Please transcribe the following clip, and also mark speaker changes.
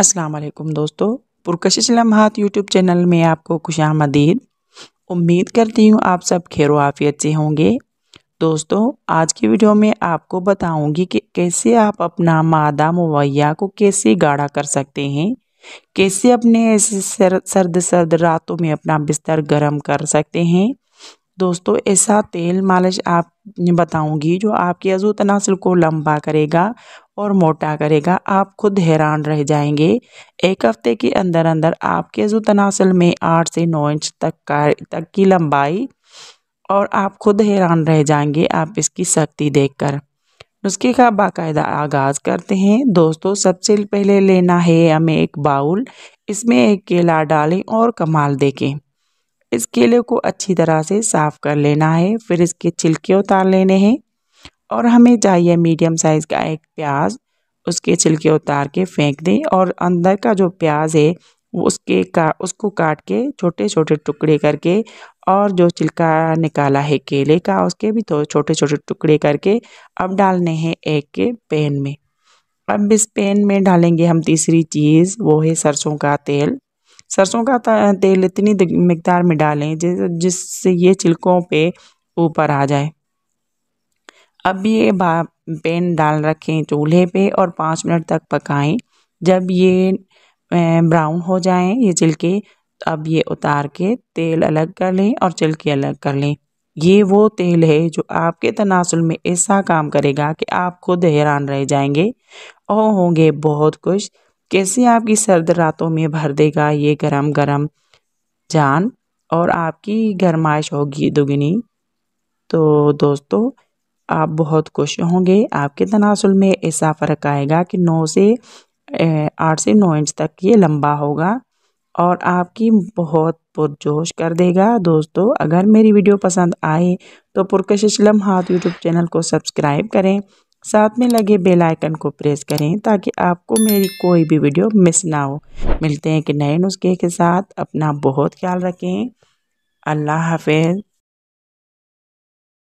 Speaker 1: अस्सलाम वालेकुम दोस्तों पुरकशिश लम्हात यूट्यूब चैनल में आपको खुश आमदीद उम्मीद करती हूँ आप सब खैर आफियत से होंगे दोस्तों आज की वीडियो में आपको बताऊंगी कि कैसे आप अपना मादा मुवैया को कैसे गाढ़ा कर सकते हैं कैसे अपने ऐसे सर्द सर्द रातों में अपना बिस्तर गर्म कर सकते हैं दोस्तों ऐसा तेल मालिश आप बताऊंगी जो आपके अजू तनासिल को लंबा करेगा और मोटा करेगा आप खुद हैरान रह जाएंगे एक हफ्ते के अंदर अंदर आपके अजू तनासिल में आठ से नौ इंच तक का तक की लंबाई और आप खुद हैरान रह जाएंगे आप इसकी सख्ती देखकर नुस्खे का बाकायदा आगाज़ करते हैं दोस्तों सबसे पहले लेना है हमें एक बाउल इसमें एक केला डालें और कमाल देखें इस केले को अच्छी तरह से साफ़ कर लेना है फिर इसके छिलके उतार लेने हैं और हमें चाहिए मीडियम साइज़ का एक प्याज उसके छिलके उतार के फेंक दें और अंदर का जो प्याज है वो उसके का उसको काट के छोटे छोटे टुकड़े करके और जो छिलका निकाला है केले का उसके भी तो छोटे छोटे टुकड़े करके अब डालने हैं एक के पैन में अब इस पैन में डालेंगे हम तीसरी चीज़ वो है सरसों का तेल सरसों का तेल इतनी मकदार में डालें जिससे ये छिलकों पे ऊपर आ जाए अब ये पैन डाल रखें चूल्हे पे और पाँच मिनट तक पकाएं जब ये ब्राउन हो जाएं ये छिलके अब ये उतार के तेल अलग कर लें और छिलके अलग कर लें ये वो तेल है जो आपके तनासुल में ऐसा काम करेगा कि आप खुद हैरान रह जाएंगे और होंगे बहुत खुश कैसे आपकी सर्द रातों में भर देगा ये गरम गरम जान और आपकी गरमाइश होगी दुगनी तो दोस्तों आप बहुत खुश होंगे आपके तनासुल में ऐसा फ़र्क आएगा कि नौ से आठ से नौ इंच तक ये लंबा होगा और आपकी बहुत पुरजोश कर देगा दोस्तों अगर मेरी वीडियो पसंद आए तो पुरकशिश लम्हात यूट्यूब चैनल को सब्सक्राइब करें साथ में लगे बेल आइकन को प्रेस करें ताकि आपको मेरी कोई भी वीडियो मिस ना हो मिलते हैं कि नए नुस्खे के साथ अपना बहुत ख्याल रखें अल्लाह हाफिज़